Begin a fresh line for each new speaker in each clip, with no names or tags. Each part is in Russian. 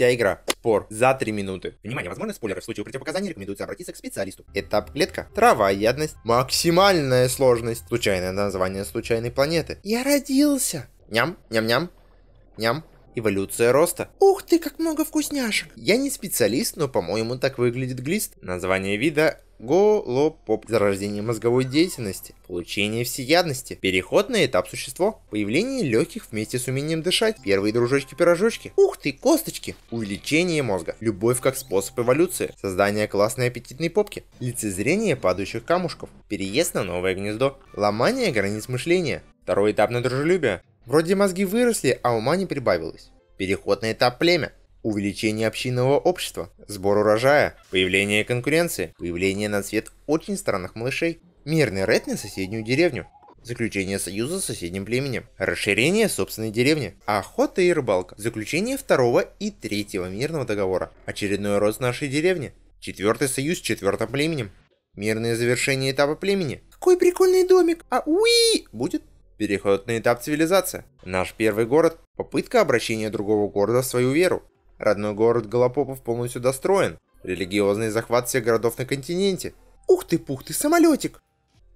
Вся игра. Спор. За 3 минуты. Внимание, возможно, спойлеры. В случае противопоказаний рекомендуется обратиться к специалисту. Этап клетка. Травоядность. Максимальная сложность. Случайное название случайной планеты. Я родился. Ням, ням-ням. Ням. Эволюция роста. Ух ты, как много вкусняшек! Я не специалист, но по-моему так выглядит глист. Название вида голопоп, зарождение мозговой деятельности, получение всеядности, переход на этап существо, появление легких вместе с умением дышать, первые дружочки-пирожочки, ух ты, косточки, увеличение мозга, любовь как способ эволюции, создание классной аппетитной попки, лицезрение падающих камушков, переезд на новое гнездо, ломание границ мышления, Второй этап на дружелюбие. Вроде мозги выросли, а ума не прибавилось. Переход на этап племя. Увеличение общинного общества, сбор урожая, появление конкуренции, появление на свет очень странных малышей, мирный рейд на соседнюю деревню, заключение союза с соседним племенем, расширение собственной деревни, охота и рыбалка, заключение второго и третьего мирного договора, очередной рост нашей деревни, четвертый союз с четвертым племенем, мирное завершение этапа племени. Какой прикольный домик, а уи! Будет Переход на этап цивилизация. Наш первый город – попытка обращения другого города в свою веру. Родной город Голопопов полностью достроен. Религиозный захват всех городов на континенте. Ух ты, пух ты, самолетик!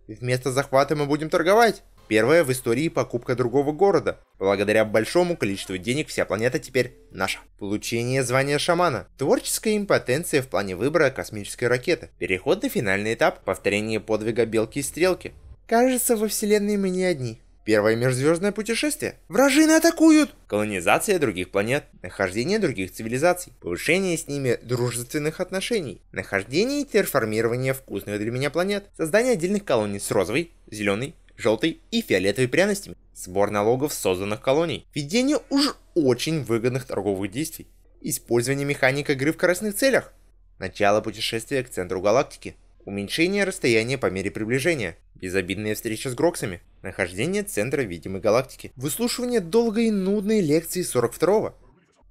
Вместо захвата мы будем торговать. Первая в истории покупка другого города. Благодаря большому количеству денег вся планета теперь наша. Получение звания шамана. Творческая импотенция в плане выбора космической ракеты. Переход на финальный этап. Повторение подвига белки и стрелки. Кажется, во вселенной мы не одни. Первое межзвездное путешествие. Вражины атакуют! Колонизация других планет, нахождение других цивилизаций, повышение с ними дружественных отношений, нахождение и терформирование вкусных для меня планет, создание отдельных колоний с розовой, зеленой, желтой и фиолетовой пряностями, сбор налогов созданных колоний, ведение уж очень выгодных торговых действий, использование механик игры в красных целях, начало путешествия к центру галактики. Уменьшение расстояния по мере приближения. Безобидная встреча с Гроксами. Нахождение центра видимой галактики. Выслушивание долгой и нудной лекции 42-го.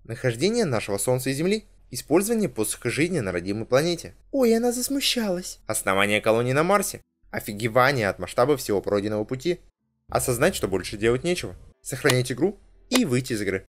Нахождение нашего Солнца и Земли. Использование посоха жизни на родимой планете. Ой, она засмущалась. Основание колонии на Марсе. Офигевание от масштаба всего пройденного пути. Осознать, что больше делать нечего. Сохранить игру и выйти из игры.